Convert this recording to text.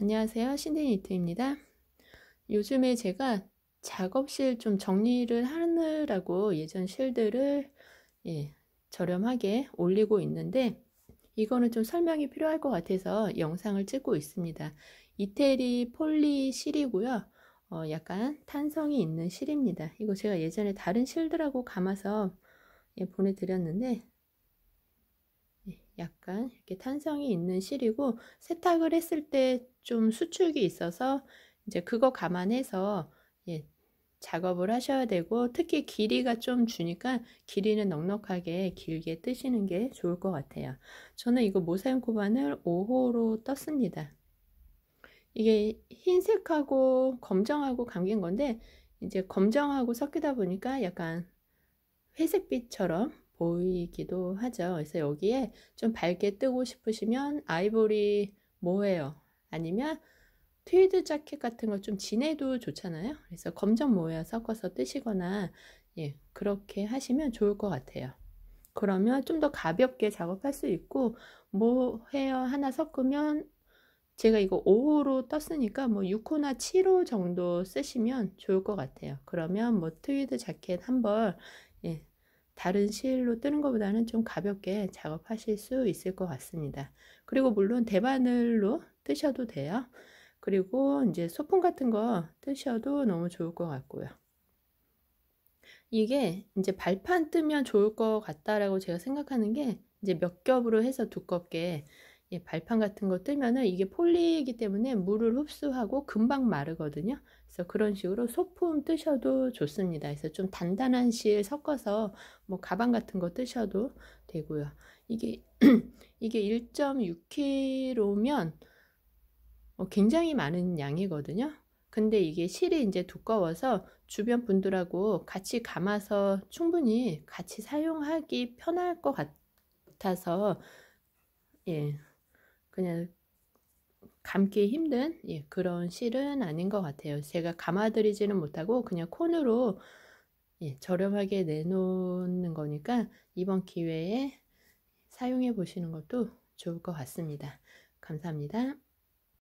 안녕하세요. 신디니트입니다. 요즘에 제가 작업실 좀 정리를 하느라고 예전 실들을 예, 저렴하게 올리고 있는데 이거는 좀 설명이 필요할 것 같아서 영상을 찍고 있습니다. 이태리 폴리 실이고요. 어, 약간 탄성이 있는 실입니다. 이거 제가 예전에 다른 실들하고 감아서 예, 보내드렸는데 약간 이렇게 탄성이 있는 실이고 세탁을 했을 때 좀 수축이 있어서 이제 그거 감안해서 예, 작업을 하셔야 되고 특히 길이가 좀 주니까 길이는 넉넉하게 길게 뜨시는 게 좋을 것 같아요. 저는 이거 모사용 코바늘 5호로 떴습니다. 이게 흰색하고 검정하고 감긴 건데 이제 검정하고 섞이다 보니까 약간 회색빛처럼 보이기도 하죠. 그래서 여기에 좀 밝게 뜨고 싶으시면 아이보리 모해요. 아니면 트위드 자켓 같은 거좀 진해도 좋잖아요. 그래서 검정 모여 섞어서 뜨시거나 예, 그렇게 하시면 좋을 것 같아요. 그러면 좀 더 가볍게 작업할 수 있고 뭐 헤어 하나 섞으면 제가 이거 5호로 떴으니까 뭐 6호나 7호 정도 쓰시면 좋을 것 같아요. 그러면 뭐 트위드 자켓 한벌 예, 다른 실로 뜨는 것보다는 좀 가볍게 작업하실 수 있을 것 같습니다. 그리고 물론 대바늘로 뜨셔도 돼요. 그리고 이제 소품 같은 거 뜨셔도 너무 좋을 것 같고요. 이게 이제 발판 뜨면 좋을 것 같다라고 제가 생각하는 게 이제 몇 겹으로 해서 두껍게 예, 발판 같은 거 뜨면은 이게 폴리이기 때문에 물을 흡수하고 금방 마르거든요. 그래서 그런 식으로 소품 뜨셔도 좋습니다. 그래서 좀 단단한 실 섞어서 뭐 가방 같은 거 뜨셔도 되고요. 이게 이게 1.6kg면 어, 굉장히 많은 양이거든요. 근데 이게 실이 이제 두꺼워서 주변 분들하고 같이 감아서 충분히 같이 사용하기 편할 것 같아서 예 그냥 감기 힘든 예, 그런 실은 아닌 것 같아요. 제가 감아드리지는 못하고 그냥 콘으로 예, 저렴하게 내놓는 거니까 이번 기회에 사용해 보시는 것도 좋을 것 같습니다. 감사합니다.